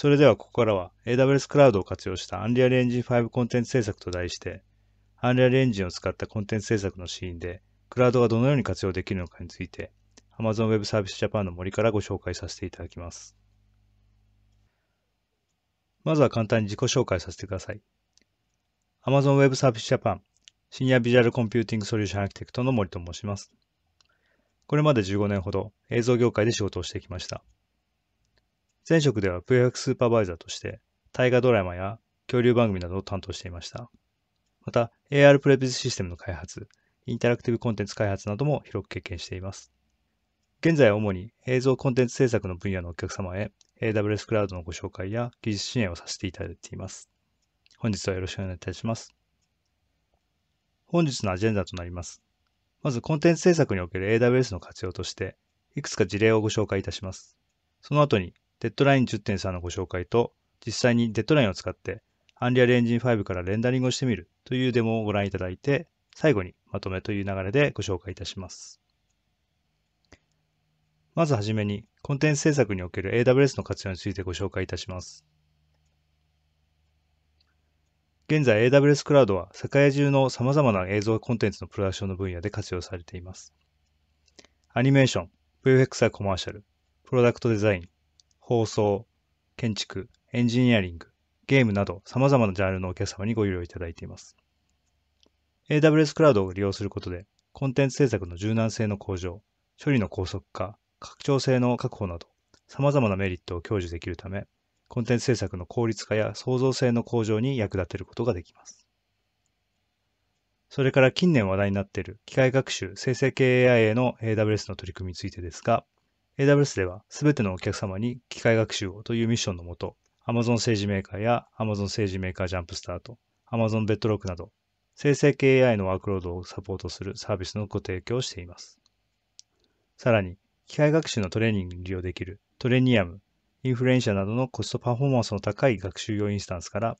それではここからは AWS クラウドを活用した Unreal Engine 5コンテンツ制作と題して Unreal Engine を使ったコンテンツ制作のシーンでクラウドがどのように活用できるのかについて Amazon Web Service Japan の森からご紹介させていただきます。まずは簡単に自己紹介させてください。Amazon Web Service Japan シニアビジュアルコンピューティングソリューションアーキテクトの森と申します。これまで15年ほど映像業界で仕事をしてきました。前職ではプロ役スーパーバイザーとして、大河ドラマや恐竜番組などを担当していました。また、AR プレビズシステムの開発、インタラクティブコンテンツ開発なども広く経験しています。現在は主に映像コンテンツ制作の分野のお客様へ AWS クラウドのご紹介や技術支援をさせていただいています。本日はよろしくお願いいたします。本日のアジェンダとなります。まずコンテンツ制作における AWS の活用として、いくつか事例をご紹介いたします。その後にデッドライン10.3のご紹介と、実際にデッドラインを使ってアンリアルエンジン5からレンダリングをしてみるというデモをご覧いただいて、最後にまとめという流れでご紹介いたします。まずはじめに、コンテンツ制作における AWS の活用についてご紹介いたします。現在 AWS クラウドは世界中の様々な映像コンテンツのプロダクションの分野で活用されています。アニメーション、VFX やコマーシャル、プロダクトデザイン、放送、建築、エンジニアリング、ゲームなど様々なジャンルのお客様にご利用いただいています。AWS クラウドを利用することで、コンテンツ制作の柔軟性の向上、処理の高速化、拡張性の確保など、様々なメリットを享受できるため、コンテンツ制作の効率化や創造性の向上に役立てることができます。それから近年話題になっている機械学習生成系 AI への AWS の取り組みについてですが、AWS では全てのお客様に機械学習をというミッションのもと、Amazon 政治メーカーや Amazon 政治メーカージャンプスタート、Amazon ベッドロックなど、生成系 AI のワークロードをサポートするサービスのご提供をしています。さらに、機械学習のトレーニングに利用できるトレニアム、インフルエンシャなどのコストパフォーマンスの高い学習用インスタンスから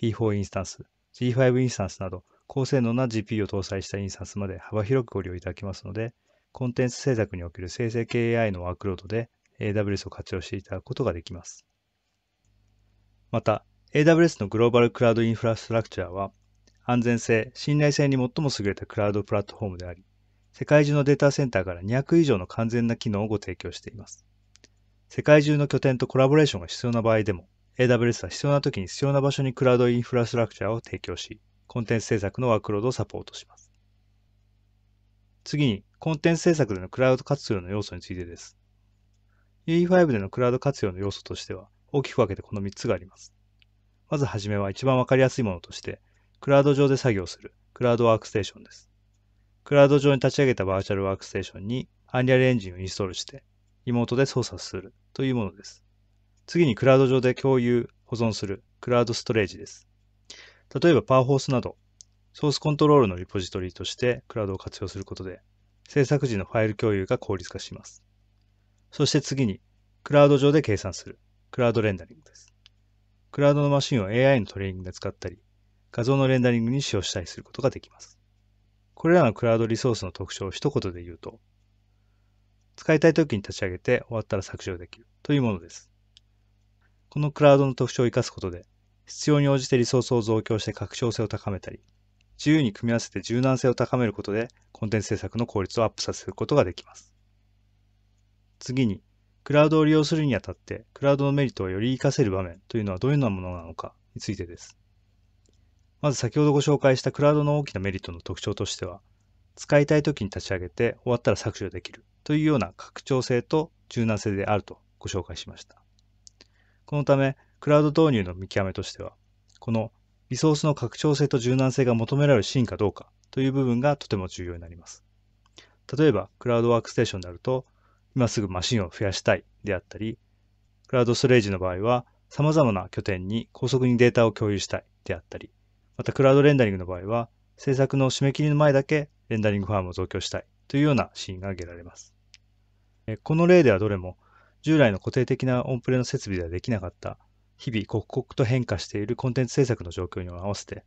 P4 インスタンス、G5 インスタンスなど高性能な GPU を搭載したインスタンスまで幅広くご利用いただけますので、コンテンツ制作における生成系 AI のワークロードで AWS を活用していただくことができます。また、AWS のグローバルクラウドインフラストラクチャーは、安全性、信頼性に最も優れたクラウドプラットフォームであり、世界中のデータセンターから200以上の完全な機能をご提供しています。世界中の拠点とコラボレーションが必要な場合でも、AWS は必要な時に必要な場所にクラウドインフラストラクチャーを提供し、コンテンツ制作のワークロードをサポートします。次に、コンテンツ制作でのクラウド活用の要素についてです。UE5 でのクラウド活用の要素としては、大きく分けてこの3つがあります。まずはじめは一番わかりやすいものとして、クラウド上で作業する、クラウドワークステーションです。クラウド上に立ち上げたバーチャルワークステーションにアンリアルエンジンをインストールして、リモートで操作するというものです。次にクラウド上で共有、保存するクラウドストレージです。例えばパワーホースなどソースコントロールのリポジトリとしてクラウドを活用することで、制作時のファイル共有が効率化します。そして次に、クラウド上で計算する、クラウドレンダリングです。クラウドのマシンを AI のトレーニングで使ったり、画像のレンダリングに使用したりすることができます。これらのクラウドリソースの特徴を一言で言うと、使いたい時に立ち上げて終わったら削除できるというものです。このクラウドの特徴を生かすことで、必要に応じてリソースを増強して拡張性を高めたり、自由に組み合わせて柔軟性を高めることでコンテンツ制作の効率をアップさせることができます。次に、クラウドを利用するにあたってクラウドのメリットをより活かせる場面というのはどのようなものなのかについてです。まず先ほどご紹介したクラウドの大きなメリットの特徴としては、使いたい時に立ち上げて終わったら削除できるというような拡張性と柔軟性であるとご紹介しました。このため、クラウド導入の見極めとしては、このリソースの拡張性と柔軟性が求められるシーンかどうかという部分がとても重要になります。例えば、クラウドワークステーションであると、今すぐマシンを増やしたいであったり、クラウドストレージの場合は、様々な拠点に高速にデータを共有したいであったり、またクラウドレンダリングの場合は、制作の締め切りの前だけレンダリングファームを増強したいというようなシーンが挙げられます。この例ではどれも従来の固定的なオンプレの設備ではできなかった日々刻々と変化しているコンテンツ制作の状況に合わせて、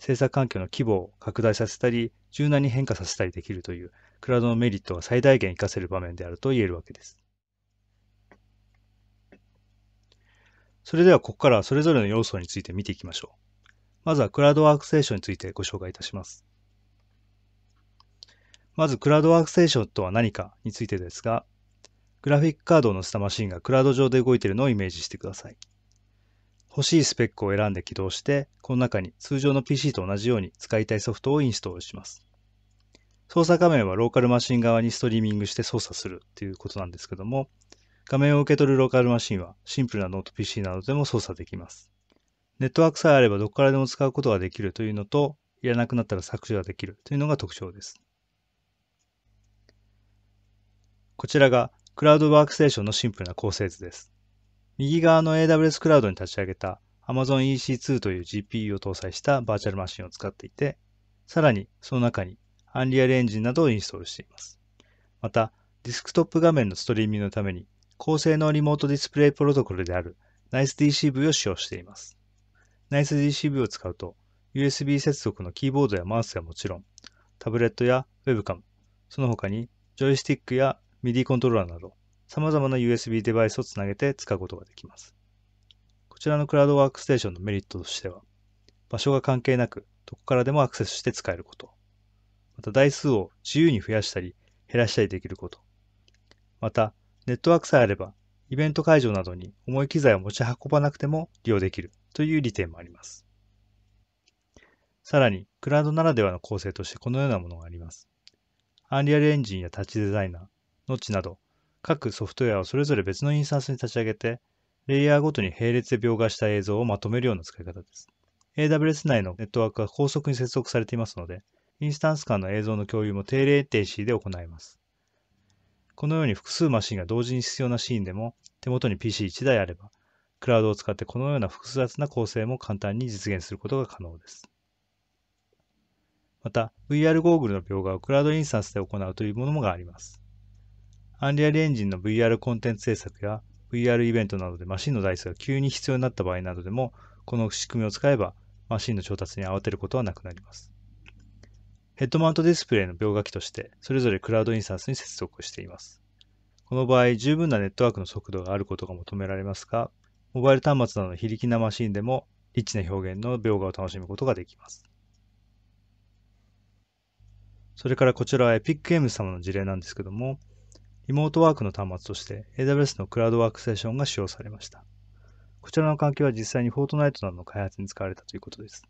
制作環境の規模を拡大させたり、柔軟に変化させたりできるという、クラウドのメリットが最大限活かせる場面であると言えるわけです。それではここからそれぞれの要素について見ていきましょう。まずはクラウドワークステーションについてご紹介いたします。まずクラウドワークステーションとは何かについてですが、グラフィックカードを載せたマシンがクラウド上で動いているのをイメージしてください。欲しいスペックを選んで起動して、この中に通常の PC と同じように使いたいソフトをインストールします。操作画面はローカルマシン側にストリーミングして操作するということなんですけども、画面を受け取るローカルマシンはシンプルなノート PC などでも操作できます。ネットワークさえあればどこからでも使うことができるというのと、いらなくなったら削除ができるというのが特徴です。こちらがクラウドワークステーションのシンプルな構成図です。右側の AWS クラウドに立ち上げた Amazon EC2 という GPU を搭載したバーチャルマシンを使っていて、さらにその中に Unreal Engine などをインストールしています。また、ディスクトップ画面のストリーミングのために、高性能リモートディスプレイプロトコルである NiceDCV を使用しています。NiceDCV を使うと、USB 接続のキーボードやマウスはもちろん、タブレットやウェブカム、その他にジョイスティックや MIDI コントローラーなど、様々な USB デバイスをつなげて使うことができます。こちらのクラウドワークステーションのメリットとしては、場所が関係なく、どこからでもアクセスして使えること。また台数を自由に増やしたり減らしたりできること。また、ネットワークさえあれば、イベント会場などに重い機材を持ち運ばなくても利用できるという利点もあります。さらに、クラウドならではの構成としてこのようなものがあります。アンリアルエンジンやタッチデザイナーノッチなど、各ソフトウェアをそれぞれ別のインスタンスに立ち上げて、レイヤーごとに並列で描画した映像をまとめるような使い方です。AWS 内のネットワークが高速に接続されていますので、インスタンス間の映像の共有も定例停止で行います。このように複数マシンが同時に必要なシーンでも、手元に PC1 台あれば、クラウドを使ってこのような複雑な構成も簡単に実現することが可能です。また、VR ゴーグルの描画をクラウドインスタンスで行うというものもあります。アンリアルエンジンの VR コンテンツ制作や VR イベントなどでマシンの台数が急に必要になった場合などでも、この仕組みを使えばマシンの調達に慌てることはなくなります。ヘッドマウントディスプレイの描画機として、それぞれクラウドインスタンスに接続しています。この場合、十分なネットワークの速度があることが求められますが、モバイル端末などの非力なマシンでも、リッチな表現の描画を楽しむことができます。それからこちらは Epic Games 様の事例なんですけども、リモートワークの端末として AWS のクラウドワークセーションが使用されました。こちらの環境は実際にフォートナイトなどの開発に使われたということです。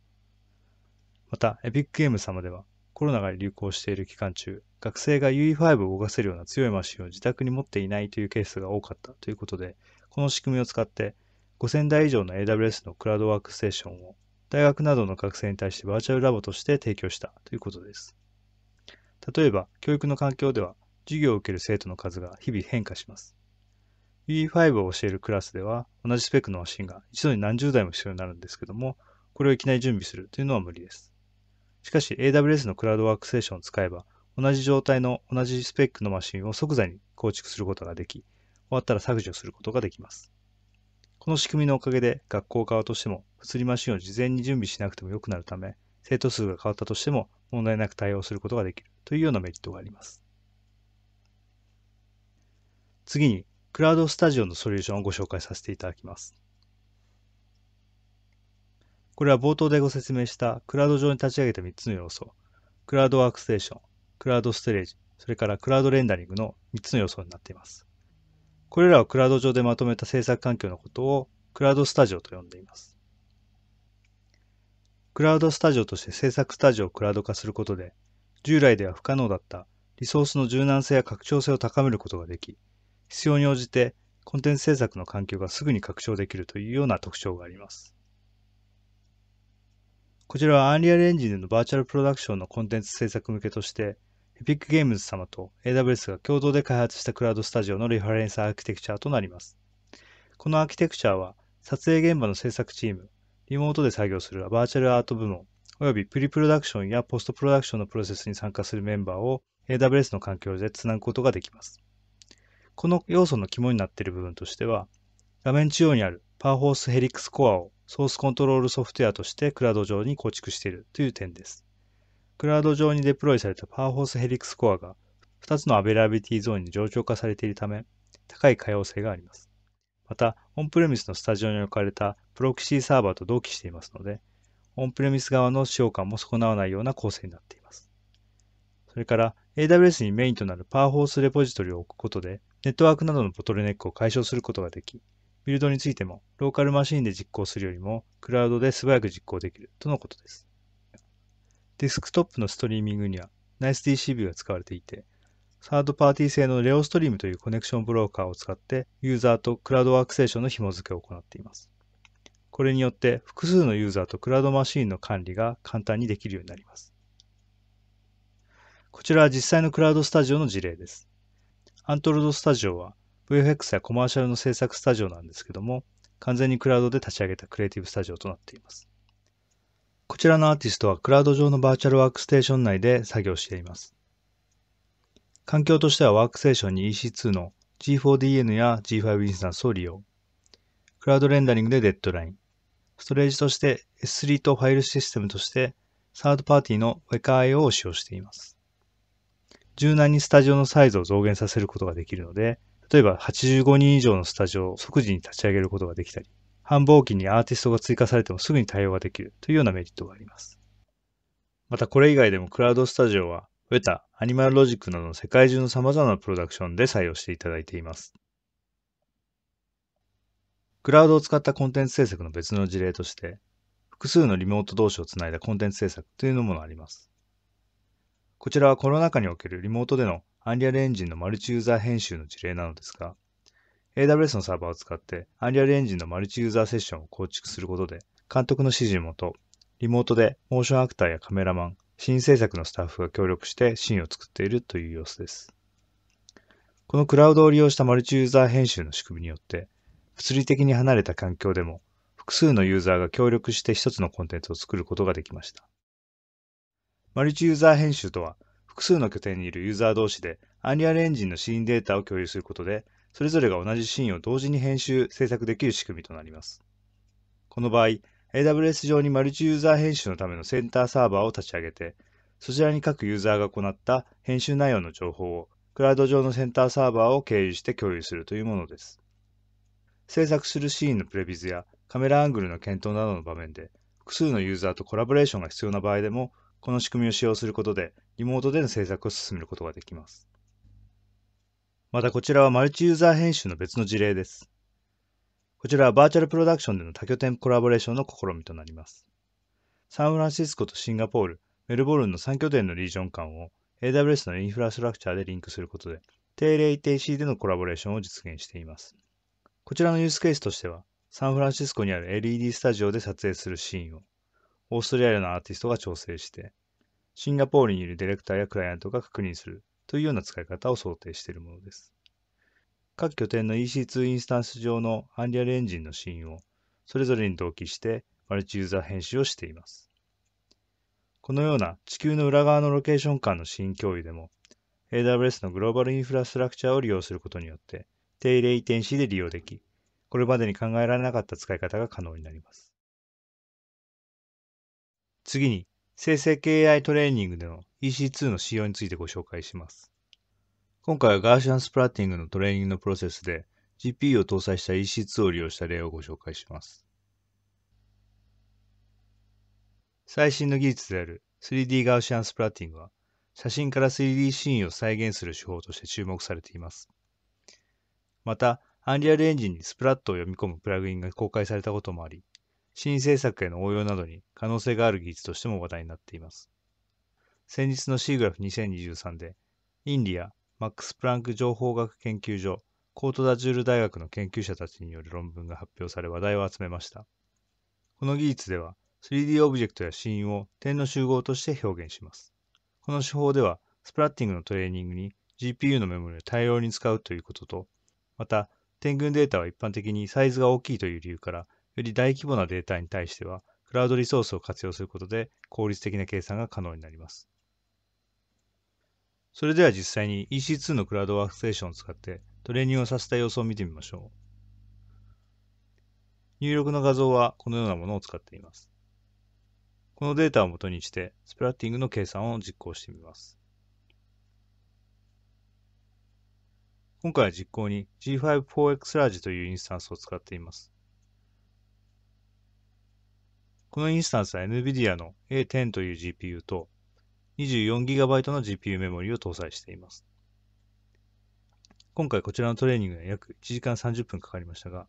また、エピックゲーム様では、コロナが流行している期間中、学生が UE5 を動かせるような強いマシンを自宅に持っていないというケースが多かったということで、この仕組みを使って5000台以上の AWS のクラウドワークステーションを大学などの学生に対してバーチャルラボとして提供したということです。例えば、教育の環境では授業を受ける生徒の数が日々変化します。UE5 を教えるクラスでは、同じスペックのマシンが一度に何十台も必要になるんですけども、これをいきなり準備するというのは無理です。しかし AWS のクラウドワークステーションを使えば、同じ状態の同じスペックのマシンを即座に構築することができ、終わったら削除することができます。この仕組みのおかげで学校側としても物理マシンを事前に準備しなくても良くなるため、生徒数が変わったとしても問題なく対応することができるというようなメリットがあります。次に、クラウドスタジオのソリューションをご紹介させていただきます。これは冒頭でご説明したクラウド上に立ち上げた3つの要素、クラウドワークステーション、クラウドストレージ、それからクラウドレンダリングの3つの要素になっています。これらをクラウド上でまとめた制作環境のことをクラウドスタジオと呼んでいます。クラウドスタジオとして制作スタジオをクラウド化することで、従来では不可能だったリソースの柔軟性や拡張性を高めることができ、必要に応じてコンテンツ制作の環境がすぐに拡張できるというような特徴があります。こちらは Unreal Engine のバーチャルプロダクションのコンテンツ制作向けとして、Epic Games 様と AWS が共同で開発したクラウドスタジオのリファレンスアーキテクチャとなります。このアーキテクチャは、撮影現場の制作チーム、リモートで作業するバーチャルアート部門、およびプリプロダクションやポストプロダクションのプロセスに参加するメンバーを AWS の環境でつなぐことができます。この要素の肝になっている部分としては、画面中央にあるパーホースヘリックスコアをソースコントロールソフトウェアとしてクラウド上に構築しているという点です。クラウド上にデプロイされたパーホースヘリックスコアが2つのアベラビティゾーンに上長化されているため、高い可用性があります。また、オンプレミスのスタジオに置かれたプロキシーサーバーと同期していますので、オンプレミス側の使用感も損なわないような構成になっています。それから、AWS にメインとなるパーホースレポジトリを置くことで、ネットワークなどのボトルネックを解消することができ、ビルドについてもローカルマシーンで実行するよりもクラウドで素早く実行できるとのことです。デスクトップのストリーミングには NiceDCB が使われていて、サードパーティー製の ReoStream というコネクションブローカーを使ってユーザーとクラウドワークセーションの紐付けを行っています。これによって複数のユーザーとクラウドマシーンの管理が簡単にできるようになります。こちらは実際のクラウドスタジオの事例です。アントロードスタジオは VFX やコマーシャルの制作スタジオなんですけども、完全にクラウドで立ち上げたクリエイティブスタジオとなっています。こちらのアーティストはクラウド上のバーチャルワークステーション内で作業しています。環境としてはワークステーションに EC2 の G4DN や G5 インスタンスを利用。クラウドレンダリングでデッドライン。ストレージとして S3 とファイルシステムとしてサードパーティーの WekaIO を使用しています。柔軟にスタジオのサイズを増減させることができるので、例えば85人以上のスタジオを即時に立ち上げることができたり、繁忙期にアーティストが追加されてもすぐに対応ができるというようなメリットがあります。またこれ以外でもクラウドスタジオはウェタ、アニマルロジックなどの世界中の様々なプロダクションで採用していただいています。クラウドを使ったコンテンツ制作の別の事例として、複数のリモート同士をつないだコンテンツ制作というのもあります。こちらはコロナ禍におけるリモートでの Unreal Engine のマルチユーザー編集の事例なのですが、AWS のサーバーを使って Unreal Engine のマルチユーザーセッションを構築することで、監督の指示もと、リモートでモーションアクターやカメラマン、新制作のスタッフが協力してシーンを作っているという様子です。このクラウドを利用したマルチユーザー編集の仕組みによって、物理的に離れた環境でも複数のユーザーが協力して一つのコンテンツを作ることができました。マルチユーザー編集とは、複数の拠点にいるユーザー同士でアンリアルエンジンのシーンデータを共有することで、それぞれが同じシーンを同時に編集、制作できる仕組みとなります。この場合、AWS 上にマルチユーザー編集のためのセンターサーバーを立ち上げて、そちらに各ユーザーが行った編集内容の情報を、クラウド上のセンターサーバーを経由して共有するというものです。制作するシーンのプレビズやカメラアングルの検討などの場面で、複数のユーザーとコラボレーションが必要な場合でも、この仕組みを使用することで、リモートでの制作を進めることができます。またこちらはマルチユーザー編集の別の事例です。こちらはバーチャルプロダクションでの多拠点コラボレーションの試みとなります。サンフランシスコとシンガポール、メルボルンの3拠点のリージョン間を AWS のインフラストラクチャーでリンクすることで、定例 ETC でのコラボレーションを実現しています。こちらのユースケースとしては、サンフランシスコにある LED スタジオで撮影するシーンを、オーストリアのアーティストが調整して、シンガポールにいるディレクターやクライアントが確認するというような使い方を想定しているものです。各拠点の EC2 インスタンス上のアンリアルエンジンのシーンをそれぞれに同期してマルチユーザー編集をしています。このような地球の裏側のロケーション間のシーン共有でも AWS のグローバルインフラストラクチャーを利用することによって定例ンシ子で利用でき、これまでに考えられなかった使い方が可能になります。次に、生成系 AI トレーニングでの EC2 の仕様についてご紹介します。今回はガーシャン・スプラッティングのトレーニングのプロセスで GPU を搭載した EC2 を利用した例をご紹介します。最新の技術である 3D ガーシアン・スプラッティングは写真から 3D シーンを再現する手法として注目されています。また、Unreal Engine にスプラットを読み込むプラグインが公開されたこともあり、新政策への応用などに可能性がある技術としても話題になっています。先日の C グラフ2023で、インディア・マックス・プランク情報学研究所、コートダジュール大学の研究者たちによる論文が発表され話題を集めました。この技術では 3D オブジェクトやシーンを点の集合として表現します。この手法ではスプラッティングのトレーニングに GPU のメモリを大量に使うということと、また点群データは一般的にサイズが大きいという理由からより大規模なデータに対しては、クラウドリソースを活用することで効率的な計算が可能になります。それでは実際に EC2 のクラウドワークステーションを使ってトレーニングをさせた様子を見てみましょう。入力の画像はこのようなものを使っています。このデータを元にしてスプラッティングの計算を実行してみます。今回は実行に G5 4X large というインスタンスを使っています。このインスタンスは NVIDIA の A10 という GPU と 24GB の GPU メモリを搭載しています。今回こちらのトレーニングは約1時間30分かかりましたが、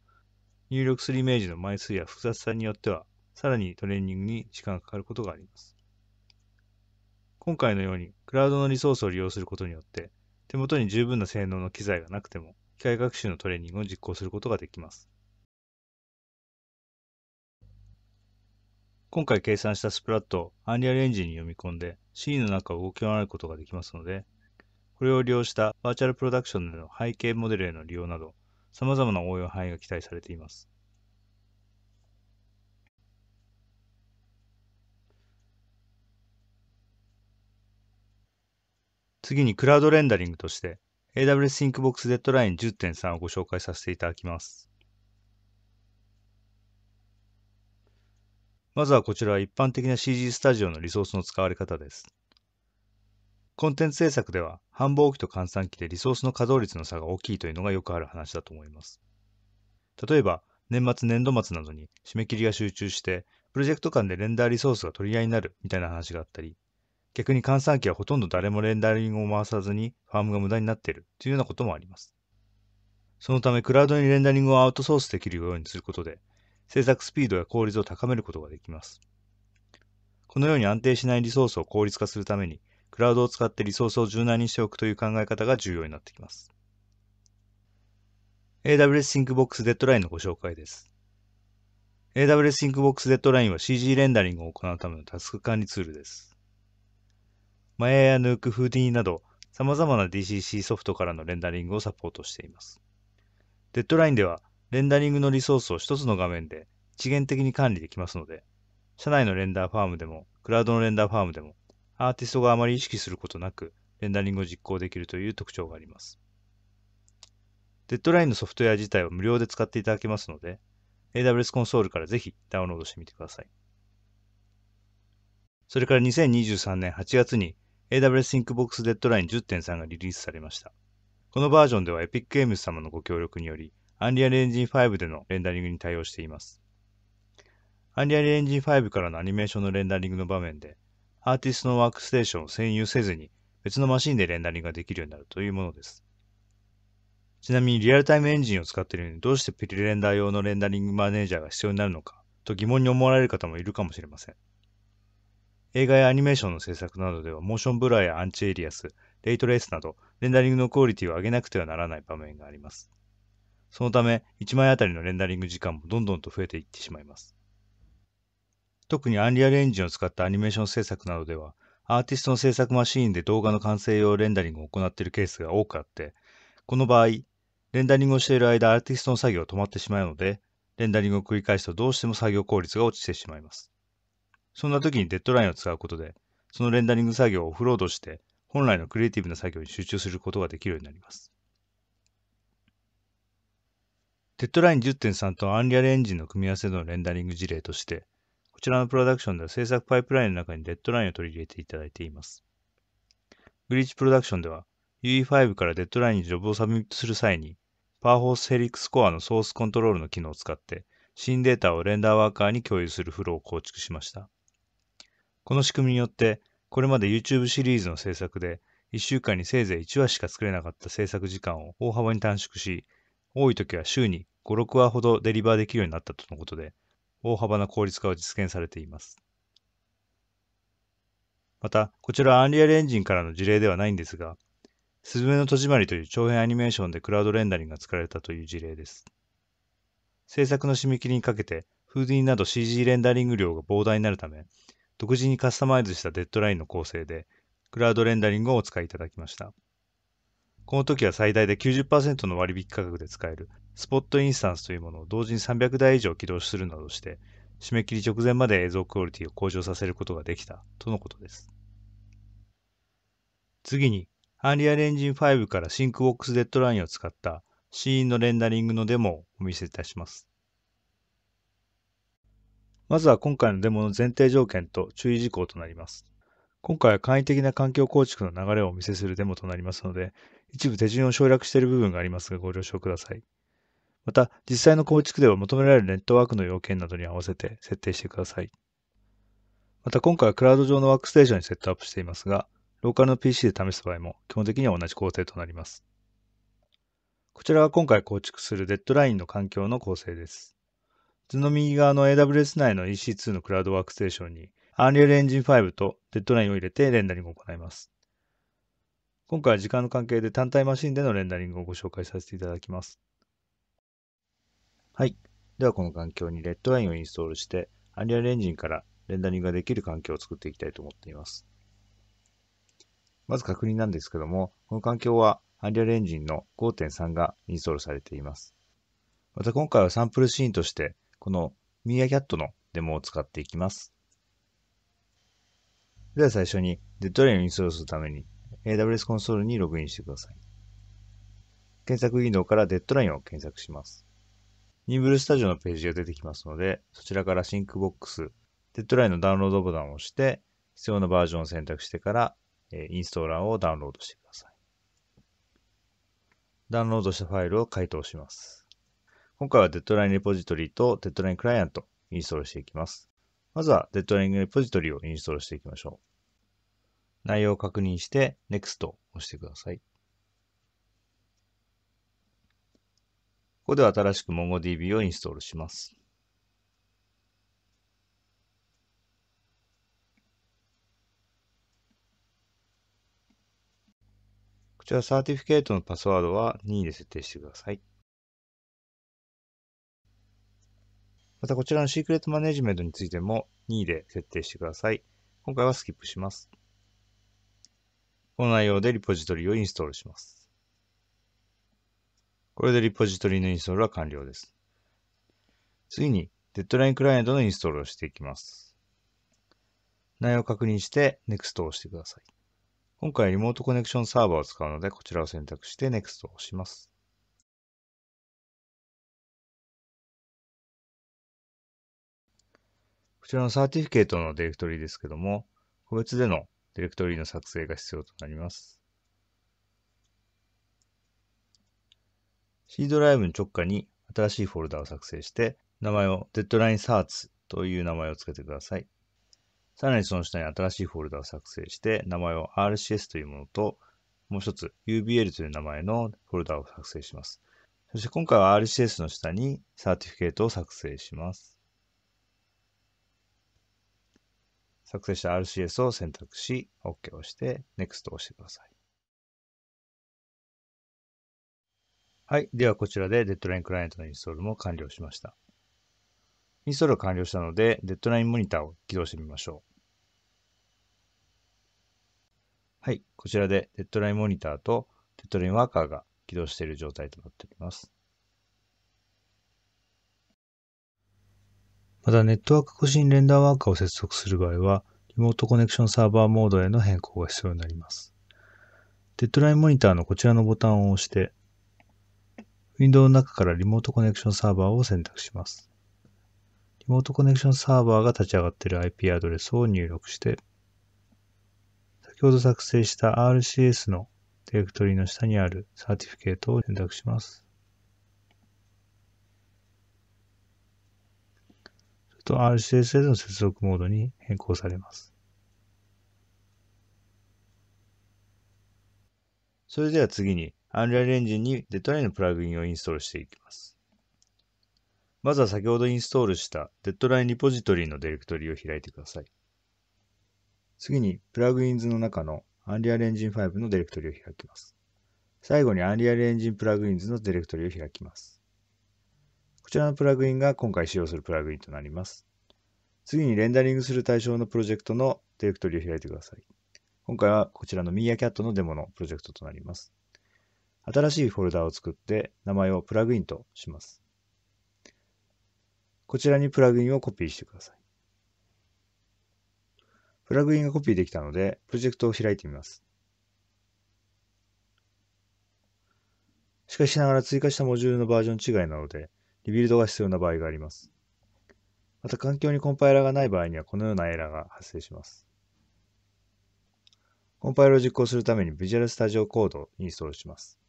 入力するイメージの枚数や複雑さによっては、さらにトレーニングに時間がかかることがあります。今回のように、クラウドのリソースを利用することによって、手元に十分な性能の機材がなくても、機械学習のトレーニングを実行することができます。今回計算したスプラットをアンリアルエンジンに読み込んで C の中を動き回ることができますので、これを利用したバーチャルプロダクションでの背景モデルへの利用など、様々な応用範囲が期待されています。次にクラウドレンダリングとして AWS ThinkBox Deadline 10.3をご紹介させていただきます。まずはこちらは一般的な CG スタジオのリソースの使われ方です。コンテンツ制作では繁忙期と換算期でリソースの稼働率の差が大きいというのがよくある話だと思います。例えば、年末年度末などに締め切りが集中して、プロジェクト間でレンダーリソースが取り合いになるみたいな話があったり、逆に換算期はほとんど誰もレンダリングを回さずにファームが無駄になっているというようなこともあります。そのためクラウドにレンダリングをアウトソースできるようにすることで、制作スピードや効率を高めることができます。このように安定しないリソースを効率化するために、クラウドを使ってリソースを柔軟にしておくという考え方が重要になってきます。AWS ThinkBox Deadline のご紹介です。AWS ThinkBox Deadline は CG レンダリングを行うためのタスク管理ツールです。マ a やヌーク、フーディーなど、様々な DCC ソフトからのレンダリングをサポートしています。a ッ l ラインでは、レンダリングのリソースを一つの画面で一元的に管理できますので、社内のレンダーファームでも、クラウドのレンダーファームでも、アーティストがあまり意識することなく、レンダリングを実行できるという特徴があります。デッドラインのソフトウェア自体は無料で使っていただけますので、AWS コンソールからぜひダウンロードしてみてください。それから2023年8月に AWS ThinkBox Deadline 10.3がリリースされました。このバージョンでは Epic Games 様のご協力により Unreal Engine 5でのレンダリングに対応しています。Unreal Engine 5からのアニメーションのレンダリングの場面で、アーティストのワークステーションを占有せずに別のマシンでレンダリングができるようになるというものです。ちなみにリアルタイムエンジンを使っているのにどうしてプリレンダー用のレンダリングマネージャーが必要になるのかと疑問に思われる方もいるかもしれません。映画やアニメーションの制作などではモーションブラーやアンチエリアス、レイトレースなどレンダリングのクオリティを上げなくてはならない場面があります。そのため、1枚あたりのレンダリング時間もどんどんと増えていってしまいます。特にアンリアルエンジンを使ったアニメーション制作などでは、アーティストの制作マシーンで動画の完成用レンダリングを行っているケースが多くあって、この場合、レンダリングをしている間、アーティストの作業が止まってしまうので、レンダリングを繰り返すとどうしても作業効率が落ちてしまいます。そんな時にデッドラインを使うことで、そのレンダリング作業をオフロードして、本来のクリエイティブな作業に集中することができるようになります。デッドライン10.3とアンリアルエンジンの組み合わせのレンダリング事例として、こちらのプロダクションでは制作パイプラインの中にデッドラインを取り入れていただいています。グリッチプロダクションでは UE5 からデッドラインにジョブをサブミットする際に、パーホースヘリックスコアのソースコントロールの機能を使って、新データをレンダーワーカーに共有するフローを構築しました。この仕組みによって、これまで YouTube シリーズの制作で、1週間にせいぜい1話しか作れなかった制作時間を大幅に短縮し、多い時は週に5、6話ほどデリバーできるようになったとのことで、大幅な効率化を実現されています。また、こちらはンリアルエンジンからの事例ではないんですが、すずめの戸締まりという長編アニメーションでクラウドレンダリングが作られたという事例です。制作の締め切りにかけて、フーディンなど CG レンダリング量が膨大になるため、独自にカスタマイズしたデッドラインの構成で、クラウドレンダリングをお使いいただきました。この時は最大で90%の割引価格で使えるスポットインスタンスというものを同時に300台以上起動するなどして、締め切り直前まで映像クオリティを向上させることができたとのことです。次に、アンリアルエンジン5から SyncWorks Deadline を使ったシーンのレンダリングのデモをお見せいたします。まずは今回のデモの前提条件と注意事項となります。今回は簡易的な環境構築の流れをお見せするデモとなりますので、一部手順を省略している部分がありますがご了承ください。また、実際の構築では求められるネットワークの要件などに合わせて設定してください。また今回はクラウド上のワークステーションにセットアップしていますが、ローカルの PC で試す場合も基本的には同じ工程となります。こちらは今回構築するデッドラインの環境の構成です。図の右側の AWS 内の EC2 のクラウドワークステーションに Unreal Engine 5とデッドラインを入れてレンダリングを行います。今回は時間の関係で単体マシンでのレンダリングをご紹介させていただきます。はい。ではこの環境にレッドラインをインストールして Unreal Engine からレンダリングができる環境を作っていきたいと思っています。まず確認なんですけども、この環境は Unreal Engine の5.3がインストールされています。また今回はサンプルシーンとして、このミーアキャットのデモを使っていきます。では最初にデッドラインをインストールするために AWS コンソールにログインしてください。検索ウィンドウからデッドラインを検索します。ニンブルスタジオのページが出てきますので、そちらからシンクボックス、デッドラインのダウンロードボタンを押して、必要なバージョンを選択してから、インストーラーをダウンロードしてください。ダウンロードしたファイルを解凍します。今回はデッドラインレポジトリとデッドラインクライアントインストールしていきます。まずはデッドラインレポジトリをインストールしていきましょう。内容を確認して NEXT を押してください。ここで新しく MongoDB をインストールします。こちらサーティフィケートのパスワードは任意で設定してください。またこちらのシークレットマネジメントについても任意で設定してください。今回はスキップします。この内容でリポジトリをインストールします。これでリポジトリのインストールは完了です。次に、デッドラインクライアントのインストールをしていきます。内容を確認して NEXT を押してください。今回リモートコネクションサーバーを使うので、こちらを選択して NEXT を押します。こちらのサーティフィケートのディレクトリですけども、個別でのディレクトリの作成が必要となります。C ドライブの直下に新しいフォルダを作成して、名前を Deadline Search という名前を付けてください。さらにその下に新しいフォルダを作成して、名前を RCS というものと、もう一つ UBL という名前のフォルダを作成します。そして今回は RCS の下にサーティフィケートを作成します。作成した RCS を選択し、OK を押して、Next を押してください。はい。では、こちらで Deadline クライアントのインストールも完了しました。インストール完了したので、Deadline モニターを起動してみましょう。はい。こちらで Deadline モニターと Deadline ワーカーが起動している状態となっております。また、ネットワーク越しにレンダーワーカーを接続する場合は、リモートコネクションサーバーモードへの変更が必要になります。デッドラインモニターのこちらのボタンを押して、ウィンドウの中からリモートコネクションサーバーを選択します。リモートコネクションサーバーが立ち上がっている IP アドレスを入力して、先ほど作成した RCS のディレクトリの下にあるサーティフィケートを選択します。と RCSS の接続モードに変更されます。それでは次に Unreal Engine に Deadline のプラグインをインストールしていきます。まずは先ほどインストールした Deadline リポジトリのディレクトリを開いてください。次にプラグインズの中の Unreal Engine 5のディレクトリを開きます。最後に Unreal Engine プラグインズのディレクトリを開きます。こちらのプラグインが今回使用するプラグインとなります。次にレンダリングする対象のプロジェクトのディレクトリを開いてください。今回はこちらの m e i a c a t のデモのプロジェクトとなります。新しいフォルダを作って名前をプラグインとします。こちらにプラグインをコピーしてください。プラグインがコピーできたので、プロジェクトを開いてみます。しかしながら追加したモジュールのバージョン違いなので、リビルドが必要な場合があります。また環境にコンパイラーがない場合にはこのようなエラーが発生します。コンパイルを実行するために Visual Studio Code をインストールします。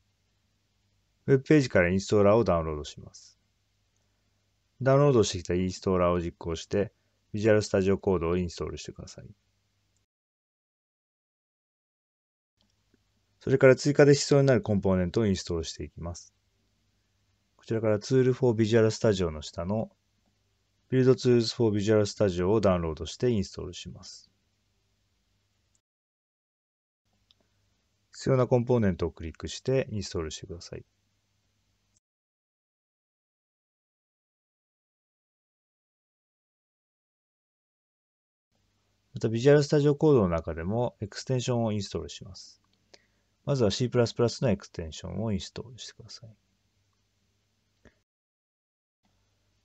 ウェブページからインストーラーをダウンロードします。ダウンロードしてきたインストーラーを実行して Visual Studio Code をインストールしてください。それから追加で必要になるコンポーネントをインストールしていきます。こちらからツール for Visual Studio の下の Build Tools for Visual Studio をダウンロードしてインストールします。必要なコンポーネントをクリックしてインストールしてください。また Visual Studio Code の中でもエクステンションをインストールします。まずは C++ のエクステンションをインストールしてください。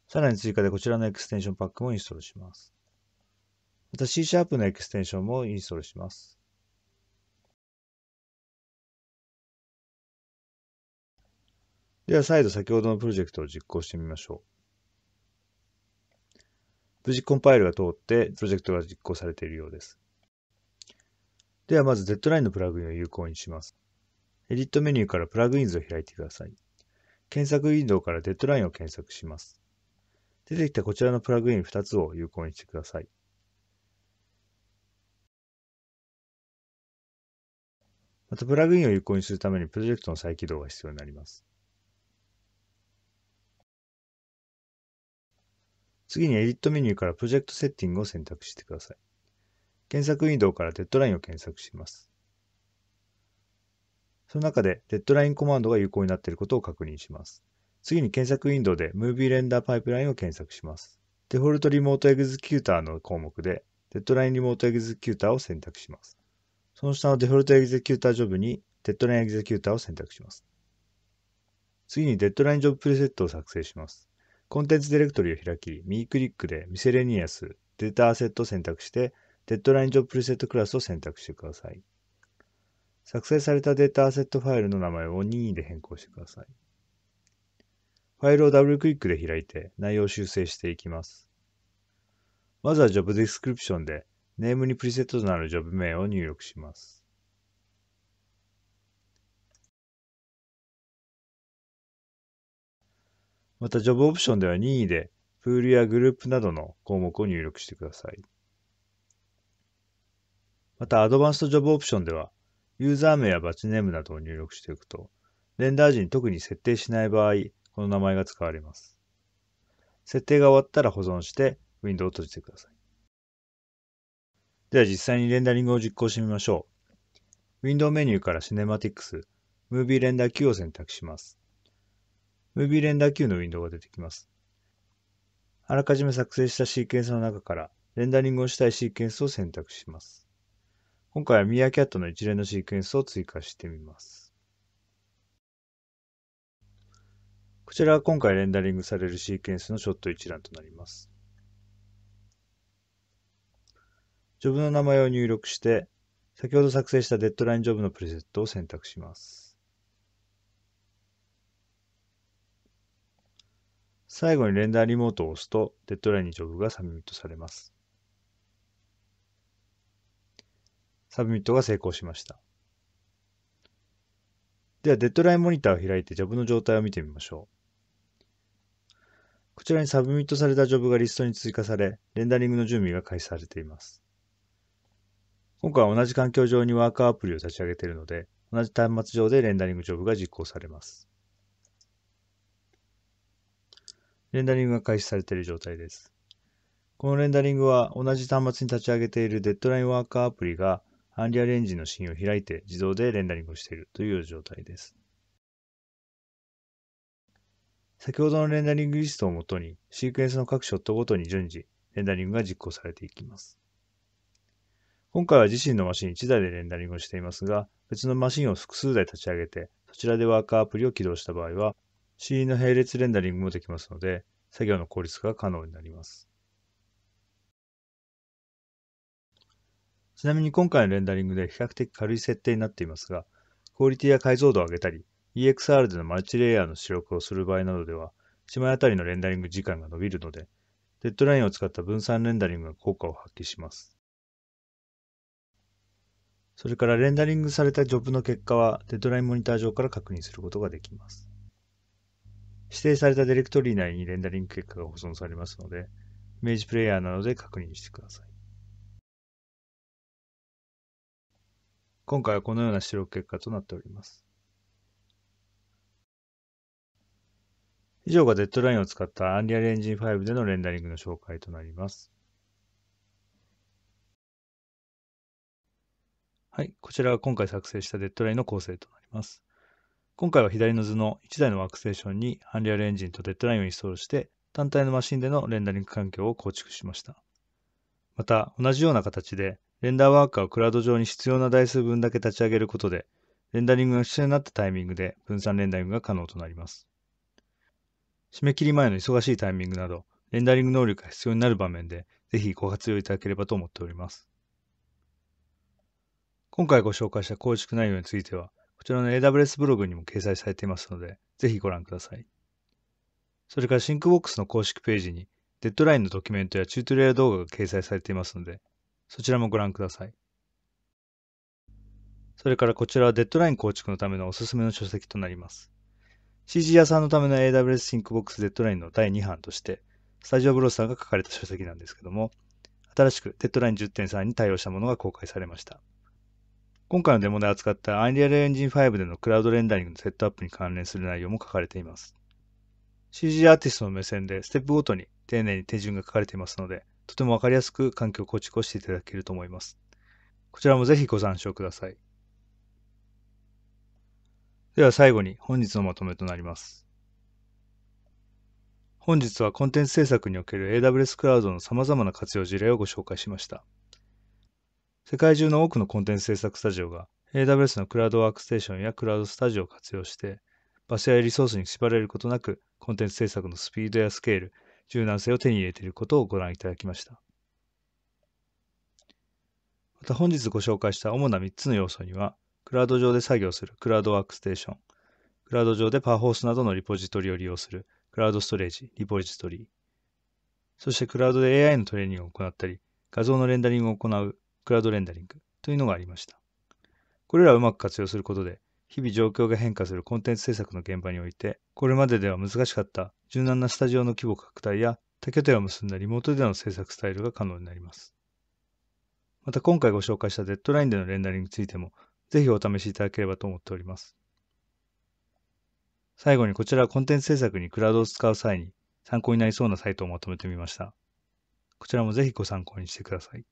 さらに追加でこちらのエクステンションパックもインストールします。また C シャープのエクステンションもインストールします。では再度先ほどのプロジェクトを実行してみましょう。無事コンパイルが通ってプロジェクトが実行されているようです。ではまず Z ラインのプラグインを有効にします。エディットメニューからプラグインズを開いてください。検索ウィンドウからデッドラインを検索します。出てきたこちらのプラグイン二つを有効にしてください。また、プラグインを有効にするためにプロジェクトの再起動が必要になります。次にエディットメニューからプロジェクトセッティングを選択してください。検索ウィンドウからデッドラインを検索します。その中でデッドラインコマンドが有効になっていることを確認します。次に検索ウィンドウで Movie Render Pipeline を検索します。デフォルトリモートエグゼキューターの項目で、デッドラインリモートエグゼキューターを選択します。その下のデフォルトエグゼキュータージョブに、デッドラインエグゼキューターを選択します。次にデッドラインジョブプレセットを作成します。コンテンツディレクトリを開き、右クリックでミセレニアス、データアセットを選択して、デッドラインジョブプレセットクラスを選択してください。作成されたデータアセットファイルの名前を任意で変更してください。ファイルをダブルクリックで開いて内容を修正していきます。まずはジョブディスクリプションでネームにプリセットとなるジョブ名を入力します。また、ジョブオプションでは任意で、プールやグループなどの項目を入力してください。また、アドバンストジョブオプションでは、ユーザー名やバッチネームなどを入力しておくと、レンダー時に特に設定しない場合、この名前が使われます。設定が終わったら保存して、ウィンドウを閉じてください。では実際にレンダリングを実行してみましょう。ウィンドウメニューからシネマティクス、ムービーレンダー Q を選択します。ムービーレンダー Q のウィンドウが出てきます。あらかじめ作成したシーケンスの中から、レンダリングをしたいシーケンスを選択します。今回はミーキャットの一連のシーケンスを追加してみます。ちらは今回レンダリングされるシーケンスのショット一覧となります。ジョブの名前を入力して、先ほど作成したデッドラインジョブのプレセットを選択します。最後にレンダーリモートを押すと、デッドラインにジョブがサブミットされます。サブミットが成功しました。では、デッドラインモニターを開いてジョブの状態を見てみましょう。こちらにサブミットされたジョブがリストに追加され、レンダリングの準備が開始されています。今回は同じ環境上にワーカーアプリを立ち上げているので、同じ端末上でレンダリングジョブが実行されます。レンダリングが開始されている状態です。このレンダリングは同じ端末に立ち上げているデッドラインワーカーアプリがアンリアルエンジンのシーンを開いて自動でレンダリングをしているという状態です。先ほどのレンダリングリストをもとに、シークエンスの各ショットごとに順次、レンダリングが実行されていきます。今回は自身のマシン1台でレンダリングをしていますが、別のマシンを複数台立ち上げて、そちらでワーカーアプリを起動した場合は、C の並列レンダリングもできますので、作業の効率化が可能になります。ちなみに今回のレンダリングで比較的軽い設定になっていますが、クオリティや解像度を上げたり、EXR でのマルチレイヤーの出力をする場合などでは、1枚あたりのレンダリング時間が伸びるので、デッドラインを使った分散レンダリングが効果を発揮します。それからレンダリングされたジョブの結果は、デッドラインモニター上から確認することができます。指定されたディレクトリ内にレンダリング結果が保存されますので、イメージプレイヤーなどで確認してください。今回はこのような出力結果となっております。以上がデッドラインを使った Unreal Engine 5でのレンダリングの紹介となります。はい、こちらが今回作成したデッドラインの構成となります。今回は左の図の1台のワークステーションに Unreal Engine とデッドラインをインストールして、単体のマシンでのレンダリング環境を構築しました。また、同じような形で、レンダーワーカーをクラウド上に必要な台数分だけ立ち上げることで、レンダリングが必要になったタイミングで分散レンダリングが可能となります。締め切り前の忙しいタイミングなど、レンダリング能力が必要になる場面で、ぜひご活用いただければと思っております。今回ご紹介した構築内容については、こちらの AWS ブログにも掲載されていますので、ぜひご覧ください。それから SyncBox の公式ページに、デッドラインのドキュメントやチュートリアル動画が掲載されていますので、そちらもご覧ください。それからこちらはデッドライン構築のためのおすすめの書籍となります。CG 屋さんのための AWS ThinkBox Deadline の第2版として、スタジオブロスさんが書かれた書籍なんですけども、新しく Deadline 10.3に対応したものが公開されました。今回のデモで扱った Unreal Engine 5でのクラウドレンダリングのセットアップに関連する内容も書かれています。CG アーティストの目線でステップごとに丁寧に手順が書かれていますので、とてもわかりやすく環境構築をしていただけると思います。こちらもぜひご参照ください。では最後に本日のまとめとなります。本日はコンテンツ制作における AWS クラウドの様々な活用事例をご紹介しました。世界中の多くのコンテンツ制作スタジオが AWS のクラウドワークステーションやクラウドスタジオを活用して、場所やリソースに縛られることなく、コンテンツ制作のスピードやスケール、柔軟性を手に入れていることをご覧いただきました。また本日ご紹介した主な3つの要素には、クラウド上で作業する、クラウドワークステーション。クラウド上でパーホースなどのリポジトリを利用する、クラウドストレージ、リポジトリ。そしてクラウドで AI のトレーニングを行ったり、画像のレンダリングを行う、クラウドレンダリングというのがありました。これらをうまく活用することで、日々状況が変化するコンテンツ制作の現場において、これまででは難しかった柔軟なスタジオの規模拡大や、他拠点を結んだリモートでの制作スタイルが可能になります。また今回ご紹介したデッドラインでのレンダリングについても、ぜひお試しいただければと思っております。最後にこちらはコンテンツ制作にクラウドを使う際に参考になりそうなサイトをまとめてみました。こちらもぜひご参考にしてください。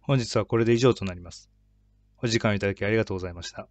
本日はこれで以上となります。お時間をいただきありがとうございました。